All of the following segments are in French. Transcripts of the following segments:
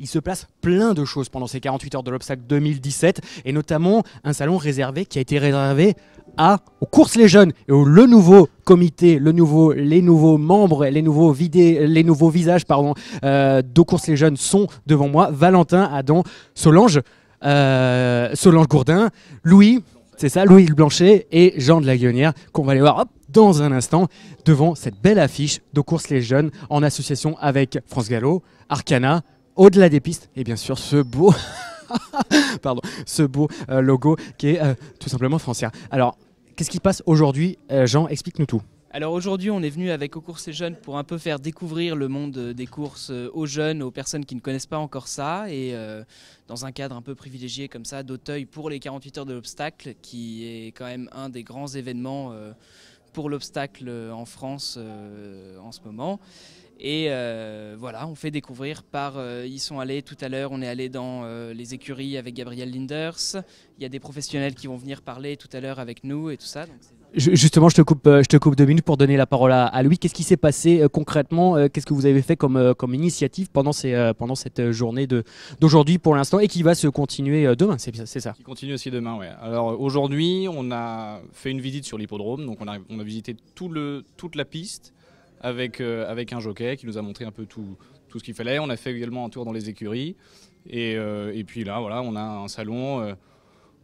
il se place plein de choses pendant ces 48 heures de l'obstacle 2017, et notamment un salon réservé qui a été réservé à, aux courses les jeunes et au le nouveau comité, le nouveau, les nouveaux membres, les nouveaux les nouveaux visages pardon, euh, courses les jeunes sont devant moi. Valentin, Adam, Solange, euh, Solange Gourdin, Louis, c'est ça, Louis Blanchet et Jean de la Guionnière qu'on va aller voir dans un instant devant cette belle affiche de courses les jeunes en association avec France Gallo, Arcana, au-delà des pistes, et bien sûr ce beau, pardon, ce beau euh, logo qui est euh, tout simplement français. Alors, qu'est-ce qui se passe aujourd'hui euh, Jean, explique-nous tout. Alors aujourd'hui, on est venu avec Aux courses et jeunes pour un peu faire découvrir le monde des courses aux jeunes, aux personnes qui ne connaissent pas encore ça, et dans un cadre un peu privilégié comme ça d'Auteuil pour les 48 heures de l'obstacle, qui est quand même un des grands événements pour l'obstacle en France en ce moment. Et euh, voilà, on fait découvrir par. Euh, ils sont allés tout à l'heure, on est allé dans euh, les écuries avec Gabriel Linders. Il y a des professionnels qui vont venir parler tout à l'heure avec nous et tout ça. Justement, je te, coupe, je te coupe deux minutes pour donner la parole à, lui. Louis. Qu'est-ce qui s'est passé concrètement Qu'est-ce que vous avez fait comme, comme initiative pendant, ces, pendant cette journée d'aujourd'hui pour l'instant et qui va se continuer demain C'est ça Qui continue aussi demain, oui. Alors aujourd'hui, on a fait une visite sur l'hippodrome. Donc on a, on a visité tout le, toute la piste euh, avec, un jockey qui nous a montré un peu tout, tout ce qu'il fallait. On a fait également un tour dans les écuries. Et, euh, puis là, voilà, on a un salon euh,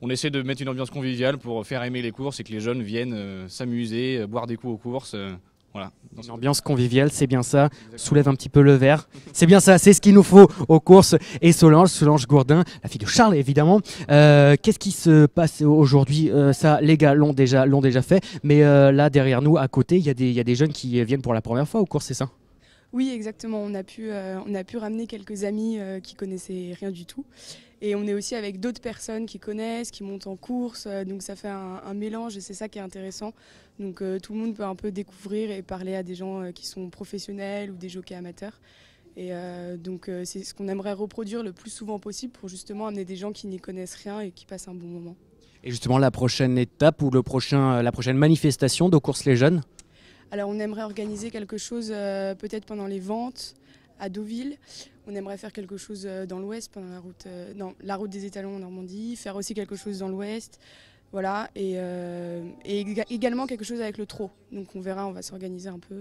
on essaie de mettre une ambiance conviviale pour faire aimer les courses et que les jeunes viennent s'amuser, boire des coups aux courses. Voilà, une ambiance conviviale, c'est bien ça. Soulève un petit peu le verre. C'est bien ça, c'est ce qu'il nous faut aux courses. Et Solange, Solange Gourdin, la fille de Charles évidemment. Euh, qu'est-ce qui se passe aujourd'hui euh, Ça, les gars l'ont déjà, déjà fait. Mais euh, là, derrière nous, à côté, il y, y, a des jeunes qui viennent pour la première fois aux courses, c'est ça oui, exactement. On a pu, euh, on a pu ramener quelques amis qui euh, qui connaissaient rien du tout. Et on est aussi avec d'autres personnes qui connaissent, qui montent en course. Euh, donc ça fait un, mélange et c'est ça qui est intéressant. Donc tout le monde peut un peu découvrir et parler à des gens qui sont professionnels ou des jockeys amateurs. Et donc c'est ce qu'on aimerait reproduire le plus souvent possible pour justement amener des gens qui n'y connaissent rien et qui passent un bon moment. Et justement la prochaine étape ou le prochain, la prochaine manifestation de course les jeunes alors on aimerait organiser quelque chose euh, peut-être pendant les ventes à Deauville. On aimerait faire quelque chose euh, dans l'ouest, pendant la route, euh, la route des étalons en Normandie, faire aussi quelque chose dans l'ouest. Voilà, et, également quelque chose avec le trot. Donc on verra, on va s'organiser un peu.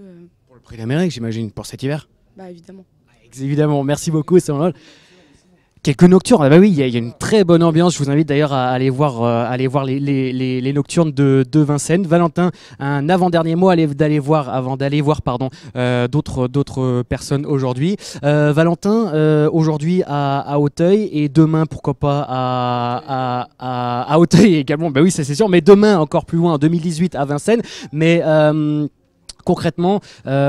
Pour le prix d'Amérique, j'imagine, pour cet hiver Bah évidemment. Bah, évidemment, merci beaucoup, Samuel. Quelques nocturnes. Ah bah oui, il y, a une très bonne ambiance. Je vous invite d'ailleurs à aller voir, euh, aller voir les, nocturnes de, Vincennes. Valentin, un avant-dernier mot d'aller voir, avant d'aller voir, pardon, euh, d'autres, personnes aujourd'hui. Euh, Valentin, aujourd'hui à, Auteuil et demain, pourquoi pas à, à, Auteuil également. Bah oui, c'est sûr. Mais demain, encore plus loin, en 2018 à Vincennes. Mais concrètement,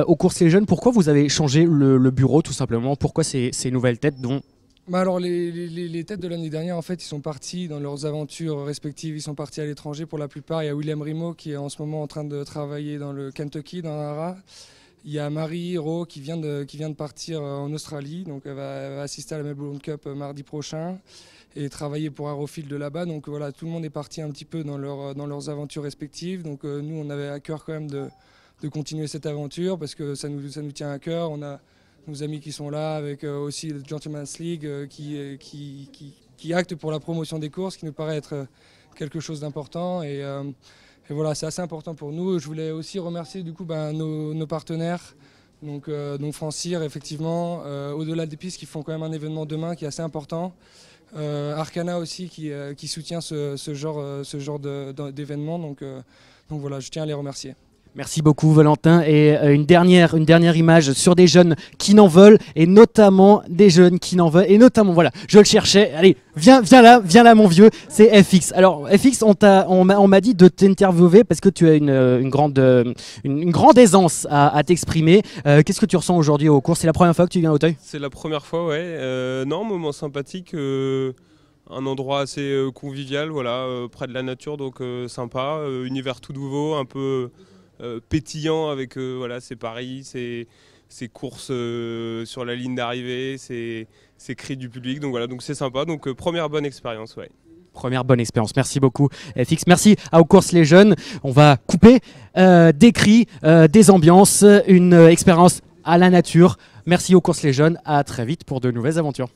au cours des jeunes, pourquoi vous avez changé le, bureau tout simplement Pourquoi ces nouvelles têtes dont bah alors les, têtes de l'année dernière, en fait, ils sont partis dans leurs aventures respectives. Ils sont partis à l'étranger pour la plupart. Il y a William Rimo qui est en ce moment en train de travailler dans le Kentucky, dans l'ara. Il y a Marie Hiro qui vient de, qui vient de partir euh, en Australie, donc elle va, assister à la Melbourne Cup euh, mardi prochain et travailler pour Aerofield de là-bas. Donc voilà, tout le monde est parti un petit peu dans, leur, euh, dans leurs aventures respectives. Donc nous, on avait à cœur quand même de, continuer cette aventure parce que ça nous, ça nous tient à cœur. On a, nos amis qui sont là, avec euh, aussi le Gentleman's League euh, euh, qui, qui, qui, acte pour la promotion des courses, qui nous paraît être quelque chose d'important. Et, voilà, c'est assez important pour nous. Je voulais aussi remercier du coup ben, nos, partenaires. Donc, donc Francir, effectivement, au-delà des pistes qui font quand même un événement demain qui est assez important. Arcana aussi qui, soutient ce, ce genre, ce genre d'événement. Donc, donc voilà, je tiens à les remercier. Merci beaucoup Valentin. Et euh, une dernière, une dernière image sur des jeunes qui n'en veulent, et notamment des jeunes qui n'en veulent, et notamment, voilà, je le cherchais, allez, viens, viens là, viens là mon vieux, c'est FX. Alors FX, on, t'a, on, m'a dit de t'interviewer parce que tu as une, euh, grande, euh, une, grande aisance à, t'exprimer. qu'est-ce que tu ressens aujourd'hui au cours C'est la première fois que tu viens au Auteuil C'est la première fois, ouais. non, moment sympathique. un endroit assez convivial, voilà, près de la nature, donc sympa, univers tout nouveau, un peu euh, pétillant avec euh, voilà, ses paris, ses, courses euh, sur la ligne d'arrivée, ses, cris du public. Donc voilà, donc c'est sympa. Donc première bonne expérience, ouais première bonne expérience. Merci beaucoup, eh, FX. Merci à Aux Courses les Jeunes. On va couper des cris, des ambiances, une expérience à la nature. Merci Aux Courses les Jeunes. À très vite pour de nouvelles aventures.